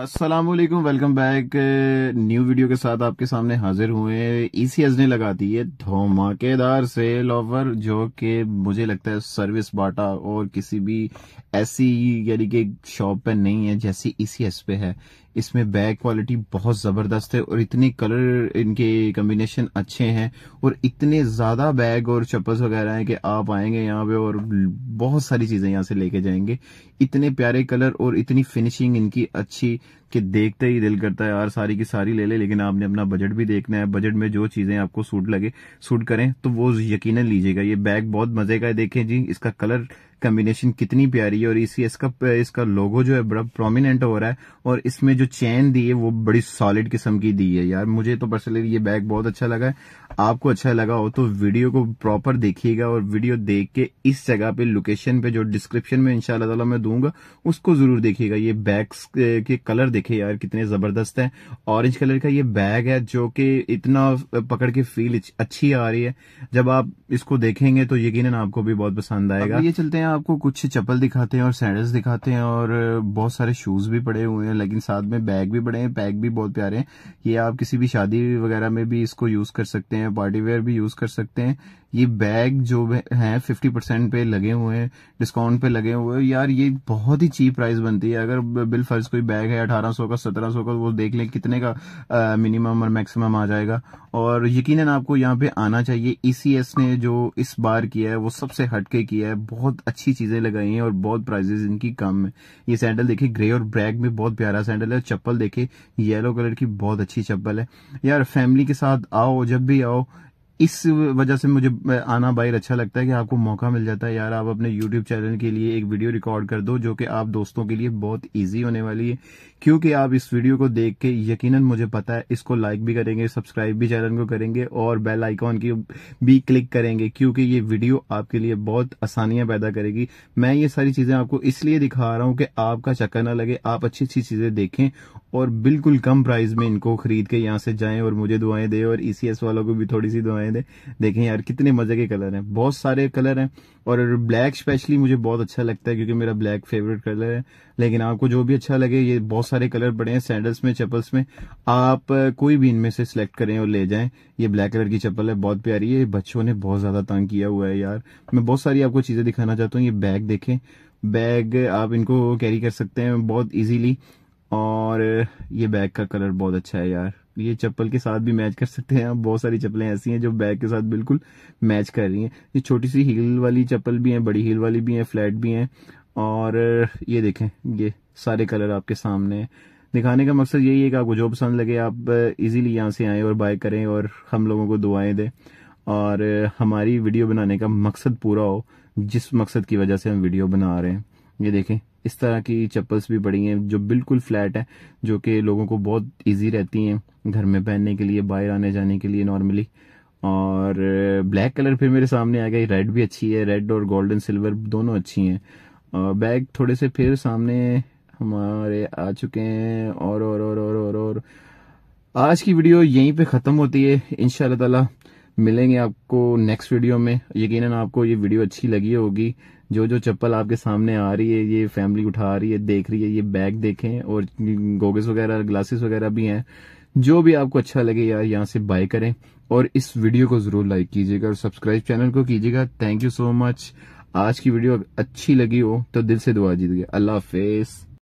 Aslam welcome back new video के साथ आपके सामने हाजिर हुए ईसीएस e ने लगा दी है धमाकेदार सेल ऑफर जो कि मुझे लगता है सर्विस बाटा और किसी भी ऐसी e यानी कि शॉप पे नहीं है जैसी ईसीएस e पे है इसमें बैग क्वालिटी बहुत ज़बरदस्त है और इतने कलर इनके कम्बिनेशन अच्छे हैं और इतने ज़्यादा बैग और चप्पल वगैरह हैं कि आप आएंगे यहाँ पे और बहुत सारी चीज़ें यहाँ से लेके जाएंगे इतने प्यारे कलर और इतनी फिनिशिंग इनकी अच्छी कि देखते ही दिल करता है यार सारी की सारी ले ले लेकिन आपने अपना बजट भी देखना है बजट में जो चीजें आपको सूट लगे सूट करें तो वो यकीनन लीजिएगा ये बैग बहुत मजे का है देखें जी इसका कलर कम्बिनेशन कितनी प्यारी है और इसी इसका इसका लोगो जो है बड़ा प्रोमिनेंट हो रहा है और इसमें जो चैन दी है वो बड़ी सॉलिड किस्म की दी है यार मुझे तो पर्सनली ये बैग बहुत अच्छा लगा है आपको अच्छा लगा हो तो वीडियो को प्रॉपर देखिएगा और वीडियो देख के इस जगह पे लोकेशन पे जो डिस्क्रिप्शन में इनशाला ताला मैं दूंगा उसको जरूर देखिएगा ये बैग्स के कलर देखे यार कितने जबरदस्त है ऑरेंज कलर का ये बैग है जो कि इतना पकड़ के फील अच्छी आ रही है जब आप इसको देखेंगे तो यकीन आपको भी बहुत पसंद आएगा ये चलते हैं आपको कुछ चप्पल दिखाते हैं और सैंडल्स दिखाते हैं और बहुत सारे शूज भी पड़े हुए हैं लेकिन साथ में बैग भी पड़े हैं बैग भी बहुत प्यारे हैं ये आप किसी भी शादी वगैरह में भी इसको यूज कर सकते हैं पार्टी वेयर भी यूज कर सकते हैं ये बैग जो है फिफ्टी परसेंट पे लगे हुए हैं डिस्काउंट पे लगे हुए हैं यार ये बहुत ही चीप प्राइस बनती है अगर बिल फर्ज कोई बैग है अठारह सौ का सत्रह सौ का वो देख लें कितने का मिनिमम और मैक्सिमम आ जाएगा और यकीन आपको यहाँ पे आना चाहिए ई e ने जो इस बार किया है वो सबसे हटके किया है बहुत अच्छी अच्छी चीजें लगाई हैं और बहुत प्राइजेस इनकी कम है ये सैंडल देखिए ग्रे और ब्रैक में बहुत प्यारा सैंडल है चप्पल देखिए येलो कलर की बहुत अच्छी चप्पल है यार फैमिली के साथ आओ जब भी आओ इस वजह से मुझे आना बाहर अच्छा लगता है कि आपको मौका मिल जाता है यार आप अपने यूट्यूब चैनल के लिए एक वीडियो रिकॉर्ड कर दो जो कि आप दोस्तों के लिए बहुत ईजी होने वाली है क्योंकि आप इस वीडियो को देख के यकीनन मुझे पता है इसको लाइक भी करेंगे सब्सक्राइब भी चैनल को करेंगे और बेल आइकॉन की भी क्लिक करेंगे क्योंकि ये वीडियो आपके लिए बहुत आसानियां पैदा करेगी मैं ये सारी चीजें आपको इसलिए दिखा रहा हूँ कि आपका चक्कर ना लगे आप अच्छी अच्छी चीजें देखें और बिल्कुल कम प्राइस में इनको खरीद के यहाँ से जाए और मुझे दुआएं दे और ईसीएस e वालों को भी थोड़ी सी दुआएं दे देखें यार कितने मजे के कलर हैं बहुत सारे कलर हैं और ब्लैक स्पेशली मुझे बहुत अच्छा लगता है क्योंकि मेरा ब्लैक फेवरेट कलर है लेकिन आपको जो भी अच्छा लगे ये बहुत सारे कलर पड़े हैं सैंडल्स में चप्पल्स में आप कोई भी इनमें से सिलेक्ट करें और ले जाएं ये ब्लैक कलर की चप्पल है बहुत प्यारी है बच्चों ने बहुत ज्यादा तंग किया हुआ है यार मैं बहुत सारी आपको चीजें दिखाना चाहता हूँ ये बैग देखें बैग आप इनको कैरी कर सकते हैं बहुत ईजिली और ये बैग का कलर बहुत अच्छा है यार ये चप्पल के साथ भी मैच कर सकते हैं बहुत सारी चप्पलें ऐसी हैं जो बैग के साथ बिल्कुल मैच कर रही हैं ये छोटी सी हील वाली चप्पल भी हैं बड़ी हील वाली भी हैं फ्लैट भी हैं और ये देखें ये सारे कलर आपके सामने हैं दिखाने का मकसद यही है कि आपको जो पसंद लगे आप इजीली यहाँ से आएँ और बाय करें और हम लोगों को दुआएं दें और हमारी वीडियो बनाने का मकसद पूरा हो जिस मकसद की वजह से हम वीडियो बना रहे हैं ये देखें इस तरह की चप्पल्स भी बड़ी हैं जो बिल्कुल फ्लैट है जो कि लोगों को बहुत इजी रहती हैं घर में पहनने के लिए बाहर आने जाने के लिए नॉर्मली और ब्लैक कलर फिर मेरे सामने आ गई रेड भी अच्छी है रेड और गोल्डन सिल्वर दोनों अच्छी हैं बैग थोड़े से फिर सामने हमारे आ चुके हैं और और और और और और आज की वीडियो यहीं पे ख़त्म होती है इन मिलेंगे आपको नेक्स्ट वीडियो में यकीनन आपको ये वीडियो अच्छी लगी होगी जो जो चप्पल आपके सामने आ रही है ये फैमिली उठा रही है देख रही है ये बैग देखें और गोगल्स वगैरह ग्लासेस वगैरह भी हैं जो भी आपको अच्छा लगे यार यहाँ से बाय करें और इस वीडियो को जरूर लाइक कीजिएगा और सब्सक्राइब चैनल को कीजिएगा थैंक यू सो मच आज की वीडियो अच्छी लगी हो तो दिल से दुआ जीजिएगा अल्लाह हाफिज़